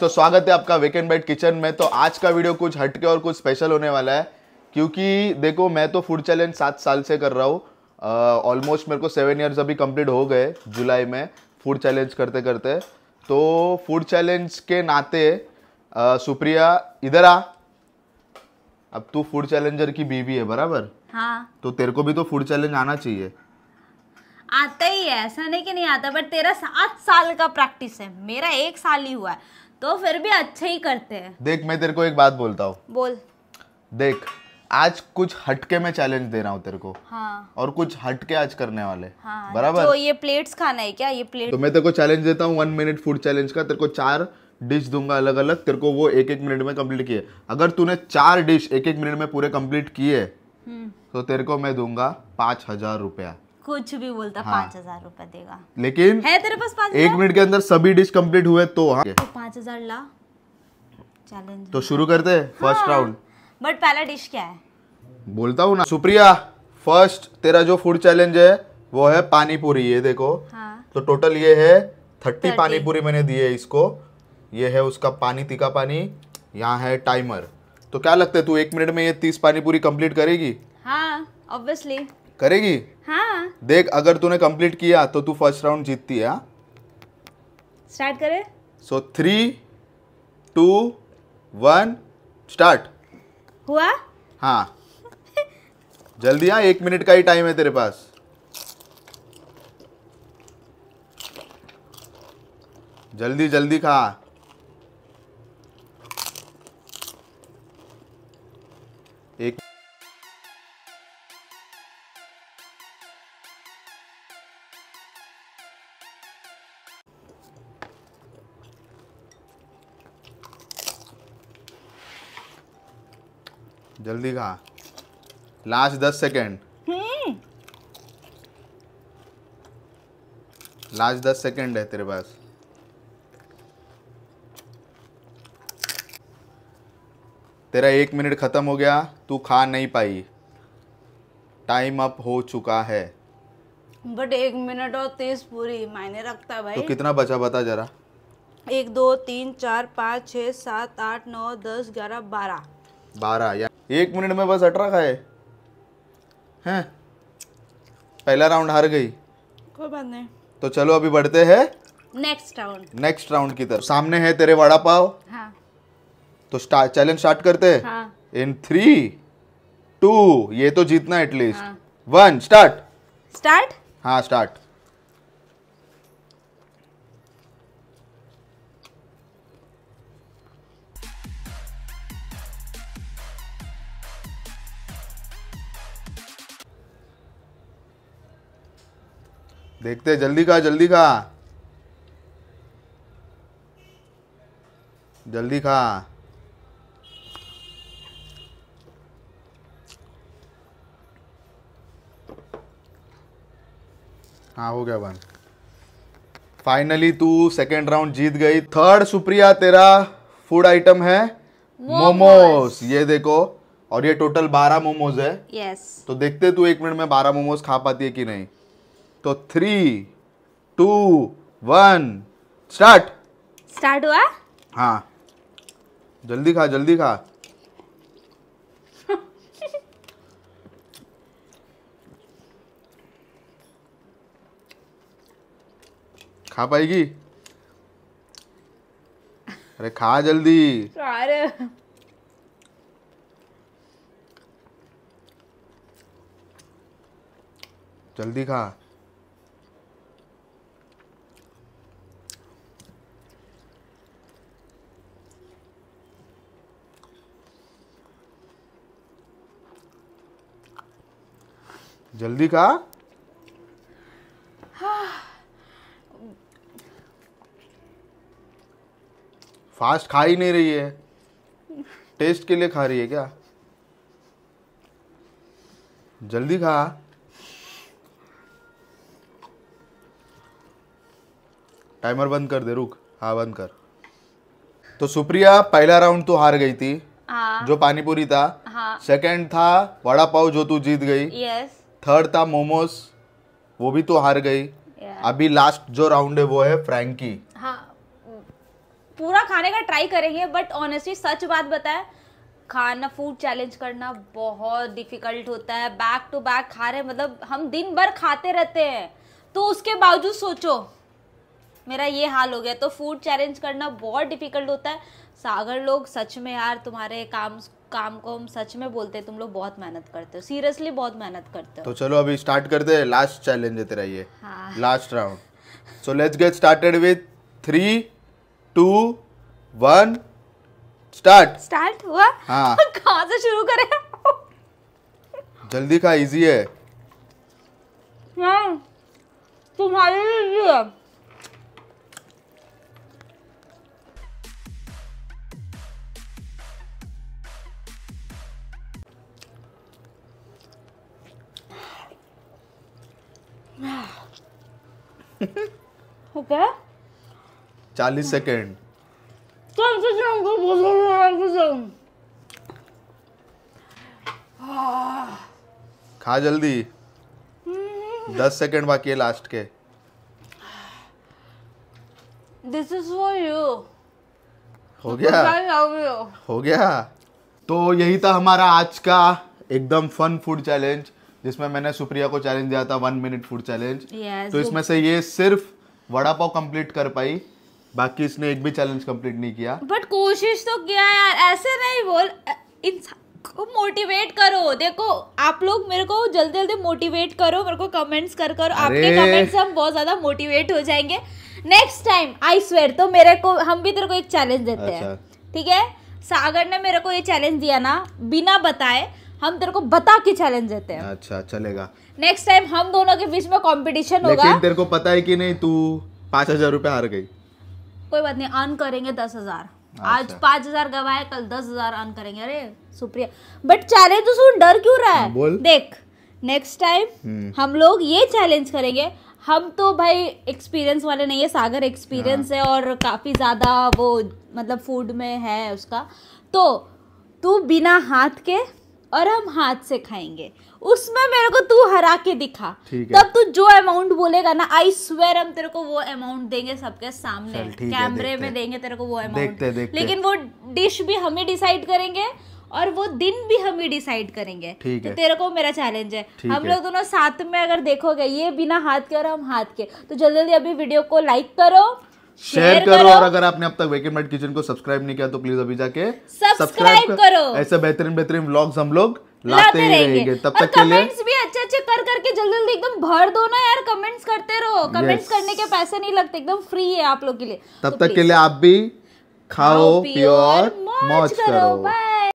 तो स्वागत है आपका वेकेंड बाइट किचन में तो आज का वीडियो कुछ हटके और कुछ स्पेशल होने वाला है क्योंकि देखो मैं तो फूड चैलेंज सात साल से कर रहा हूँ ऑलमोस्ट मेरे को सेवन इयर्स अभी कंप्लीट हो गए जुलाई में फूड चैलेंज करते करते तो फूड चैलेंज के नाते आ, सुप्रिया इधर आ अब तू फूड चैलेंजर की बीवी है बराबर हाँ तो तेरे को भी तो फूड चैलेंज आना चाहिए आता ही है ऐसा नहीं कि नहीं आता बट तेरा सात साल का प्रैक्टिस है मेरा एक साल ही हुआ है तो फिर भी अच्छा ही करते हैं देख मैं तेरे को एक बात बोलता हूँ बोल देख आज कुछ हटके मैं चैलेंज दे रहा हूँ तेरे को हाँ। और कुछ हटके आज करने वाले हाँ। तो बराबर तो ये प्लेट्स खाना है क्या ये प्लेट तो मैं तेरे को चैलेंज देता हूँ वन मिनट फूड चैलेंज का तेरे को चार डिश दूंगा अलग अलग तेरे को वो एक एक मिनट में कंप्लीट किए अगर तूने चार डिश एक एक मिनट में पूरे कम्प्लीट किए हम्म। तो तेरे को मैं दूंगा पाँच हजार रुपया कुछ भी बोलता हाँ। पांच हजार रूपए देगा लेकिन है तेरे पास पाँच एक मिनट के अंदर सभी डिश कंप्लीट हुए तो हाँ तो पाँच हजार ला चैलेंज तो शुरू करते हैं फर्स्ट राउंड बट पहला डिश क्या है बोलता हूँ ना सुप्रिया फर्स्ट तेरा जो फूड चैलेंज है वो है पानी पूरी ये देखो हाँ। तो टोटल ये है थर्टी पानी पूरी मैंने दी है इसको ये है उसका पानी तीखा पानी यहाँ है टाइमर तो क्या लगता है तू एक मिनट में ये तीस पानी पूरी कंप्लीट करेगी हाँ ऑब्वियसली करेगी हाँ देख अगर तूने कंप्लीट किया तो तू फर्स्ट राउंड जीतती है स्टार्ट हाँ। करे so three two one start हुआ हाँ जल्दी हाँ एक मिनट का ही टाइम है तेरे पास जल्दी जल्दी खा जल्दी खा लास्ट दस सेकेंड लास्ट हम्म। दस सेकेंड है तेरे पास तेरा एक मिनट ख़त्म हो गया तू खा नहीं पाई टाइम अप हो चुका है बट एक मिनट और तीस पूरी मायने रखता भाई तो कितना बचा बता जरा एक दो तीन चार पाँच छ सात आठ नौ दस ग्यारह बारह बारह या एक मिनट में बस अठारह खाए हैं पहला राउंड हार गई कोई बात नहीं तो चलो अभी बढ़ते हैं नेक्स्ट राउंड नेक्स्ट राउंड की तरफ सामने है तेरे वड़ा पाव हाँ। तो स्टार्ट चैलेंज स्टार्ट करते हैं इन थ्री टू ये तो जीतना एटलीस्ट वन स्टार्ट स्टार्ट हाँ स्टार्ट देखते जल्दी का जल्दी का जल्दी खा हाँ हो गया बंद फाइनली तू सेकेंड राउंड जीत गई थर्ड सुप्रिया तेरा फूड आइटम है मोमोज ये देखो और ये टोटल बारह मोमोज है यस yes. तो देखते तू एक मिनट में बारह मोमोज खा पाती है कि नहीं तो three two one start start हुआ हाँ जल्दी खा जल्दी खा खा पाएगी अरे खा जल्दी अरे जल्दी खा जल्दी का फास्ट खा ही नहीं रही है टेस्ट के लिए खा रही है क्या जल्दी खा टाइमर बंद कर दे रुक हाँ बंद कर तो सुप्रिया पहला राउंड तो हार गई थी हाँ। जो पानीपुरी था हाँ। सेकंड था वड़ा पाव जो तू जीत गई यस थर्ड था मोमोस वो भी तो हार गई अभी लास्ट जो राउंड है वो है फ्रैंकी हाँ, पूरा खाने का ट्राई करेंगे बट ऑनेस्टली सच बात बताए खाना फूड चैलेंज करना बहुत डिफिकल्ट होता है बैक टू बैक खा रहे मतलब हम दिन भर खाते रहते हैं तो उसके बावजूद सोचो मेरा ये हाल हो गया तो फूड चैलेंज करना बहुत डिफिकल्ट होता है अगर लोग सच में यार तुम्हारे काम काम को हम सच में बोलते हैं तुम लोग बहुत मेहनत करते हो सीरियसली बहुत मेहनत करते हो तो चलो अभी स्टार्ट करते हैं लास्ट चैलेंज है तेरा ये last round so let's get started with three two one start start हुआ हाँ कहाँ से शुरू करें जल्दी खा इजी है हाँ तुम्हारे लिए okay? चालीस सेकेंड कम से कम को बोलो कम से कम खा जल्दी दस सेकेंड बाकी है लास्ट के दिस इज फॉर यू हो गया हो गया तो यही था हमारा आज का एकदम फन फूड चैलेंज जिसमें मैंने सुप्रिया को चैलेंज दिया था वन मिनट फूड चैलेंज तो इसमें से ये सिर्फ वड़ा पाव कंप्लीट कर पाई बाकी इसने एक भी चैलेंज कंप्लीट नहीं किया बट कोशिश तो किया यार ऐसे नहीं बोल इंसान को मोटिवेट करो देखो आप लोग मेरे को जल्दी जल्दी मोटिवेट करो मेरे को कमेंट्स कर करो आपके कमेंट्स से हम बहुत ज्यादा मोटिवेट हो जाएंगे नेक्स्ट टाइम आई स्वेर तो मेरे को हम भी तेरे को एक चैलेंज देते अच्छा। हैं ठीक है सागर ने मेरे को ये चैलेंज दिया ना बिना बताए हम तेरे को बता के चैलेंज देते हैं अच्छा चलेगा नेक्स्ट टाइम हम दोनों के बीच में कंपटीशन होगा लेकिन तेरे को पता है कि नहीं तू पाँच हजार रुपये हार गई कोई बात नहीं अर्न करेंगे दस हजार आज अच्छा। पाँच हजार गवाए कल दस हजार अर्न करेंगे अरे सुप्रिया बट चैलेंज तो डर क्यों रहा है हाँ, बोल देख नेक्स्ट टाइम हम्म। हम लोग ये चैलेंज करेंगे हम तो भाई एक्सपीरियंस वाले नहीं है सागर एक्सपीरियंस हाँ। है और काफ़ी ज़्यादा वो मतलब फूड में है उसका तो तू बिना हाथ के और हम हाथ से खाएंगे उसमें मेरे को तू हरा के दिखा तब तू जो अमाउंट बोलेगा ना आई स्वेर हम तेरे को वो अमाउंट देंगे सबके सामने कैमरे में देंगे तेरे को वो अमाउंट लेकिन वो डिश भी हम ही डिसाइड करेंगे और वो दिन भी हम ही डिसाइड करेंगे तो तेरे को मेरा चैलेंज है हम लोग दोनों साथ में अगर देखोगे ये बिना हाथ के और हम हाथ के तो जल्दी जल्दी अभी वीडियो को लाइक करो शेयर करो और अगर आपने अब तक वेकेट मेट किचन को सब्सक्राइब नहीं किया तो प्लीज अभी जाके सब्सक्राइब कर, करो ऐसे बेहतरीन बेहतरीन व्लॉग्स हम लोग लाते ही रहेंगे तब तक के लिए भी अच्छे अच्छे कर करके जल्दी जल्दी एकदम भर दो ना यार कमेंट्स करते रहो कमेंट्स करने के पैसे नहीं लगते एकदम फ्री है आप लोग के लिए तब तो तक के लिए आप भी खाओ पियो और मौज करो बाय